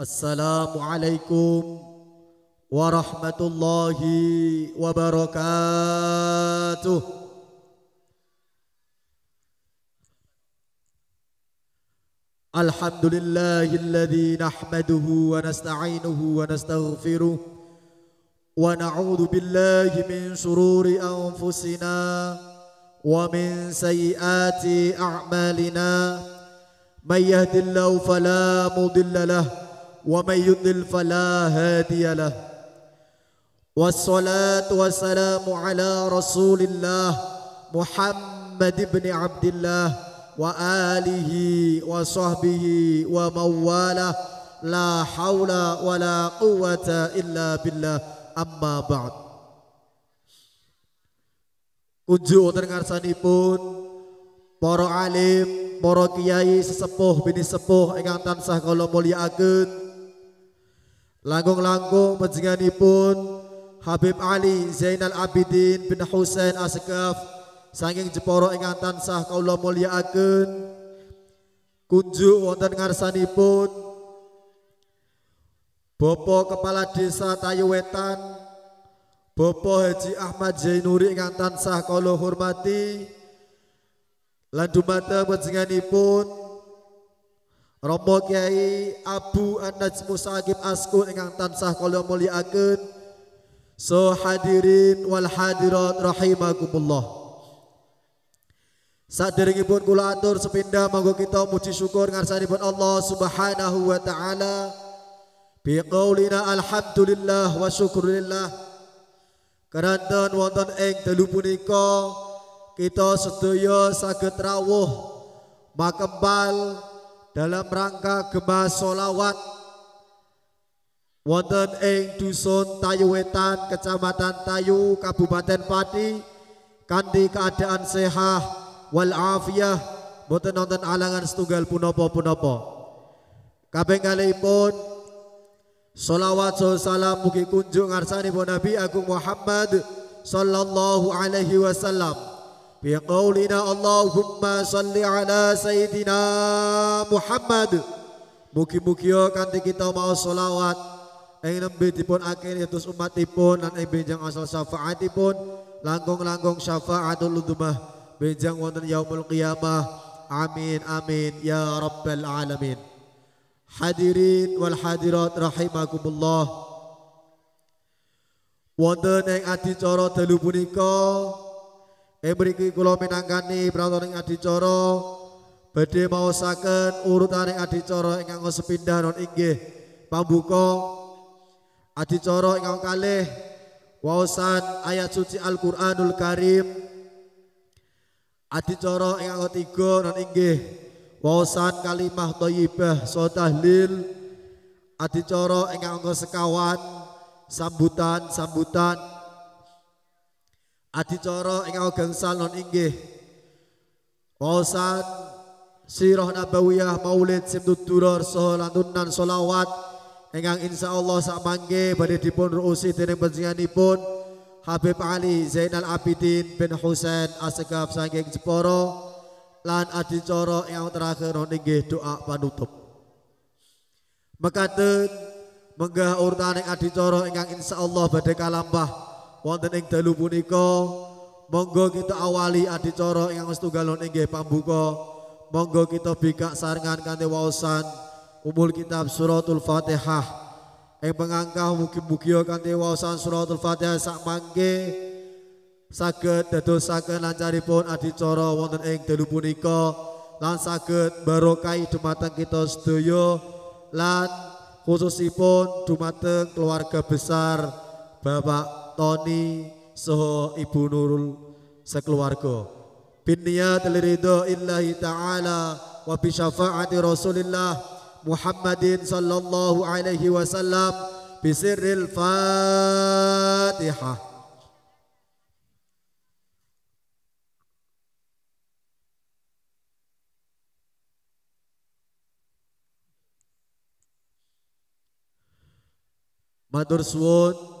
السلام عليكم ورحمة الله وبركاته الحمد لله الذي نحمده ونستعينه ونستغفره ونعوذ بالله من شرور أنفسنا ومن سيئات أعمالنا من يهد الله فلا مضل له ومن يضلل فلا هادي له والصلاة والسلام على رسول الله محمد بن عبد الله وآله وصحبه ومواله لا حول ولا قوة إلا بالله أما بعد Kunjuk pun Poro alim, poro kiai sesepuh bini sepuh ingkang tansah kalau mulia agen Langgong, langkung pun Habib Ali Zainal Abidin bin Husain Asgaf sanging Jeporo ingkang tansah mulia mulyakaken kunjuk wonten ngarsanipun bopo Kepala Desa Tayu Wetan Haji Ahmad Zainuri ingkang tansah kawula hormati lan dumateng pun. Romo Kiai Abu Anas Musakib Askun ingkang tansah kula mulyakaken. So hadirin wal hadirat rahimakumullah. Saderengipun kula atur sepindah monggo kita muji syukur ngarsanipun Allah Subhanahu wa taala. Bi alhamdulillah wa syukurillah Keranten wonten ing telu punika kita setuju sakit rawuh makembal dalam rangka gemah solawat wonten ing dusun Tayu Wetan Kecamatan Tayu Kabupaten Pati kanthi keadaan sehat wal afiyah boten nonton alangan setunggal punopo punopo. kabeh kalihipun Salawat salam mugi kunjung ngarsanipun Nabi Agung Muhammad sallallahu alaihi wasallam. بقولنا اللهم صل على سيدنا محمد Mugi-mugi ya kanthi kita mau selawat ing nembe dipun akhiri dados umatipun lan ing benjang asal syafaatipun langgong-langgong syafaatul ludumah benjang wonten yaumul qiyamah amin amin ya rabbal alamin hadirin wal hadirat rahimakumullah wonten ing adicara telu punika Ing eh, mriki kula minangkani pranataning adicara badhe maosaken urutaning adicara ingkang sepindhah non inggih pambuka adicara ingkang kalih Wawasan ayat suci Al-Qur'anul Karim adicara ingkang ketiga non inggih waosan kalimah thayyibah so coro adicara ingkang sekawan sambutan sambutan adicara ingkang gangsal non inggih Pausan Sirah Nabawiyah Maulid Simtud Duror soh lantunan selawat ingkang insyaallah sak mangke badhe dipun ruusi dening panjenenganipun Habib Ali Zainal Abidin bin Husain Asegaf saking Jeporo lan adicara yang terakhir inggih doa panutup. Mekaten menggah urtaning adicara insya Allah badhe kalambah wonten ing dalu punika monggo kita awali adicara ingkang setunggal inggih pambuka monggo kita bigak sarengan kanthi waosan umul kitab suratul fatihah ing pengangkah mugi-mugi kanthi waosan suratul fatihah sak mangke saged dados saged lancaripun adicara wonten ing dalu punika lan saged barokai dumateng kita sedaya lan khususipun dumateng keluarga besar Bapak Tony soho Ibu Nurul sekeluarga bin niyat liridho illahi ta'ala wa bi syafa'ati Rasulillah Muhammadin sallallahu alaihi wasallam bisirril Fatihah Matur suwun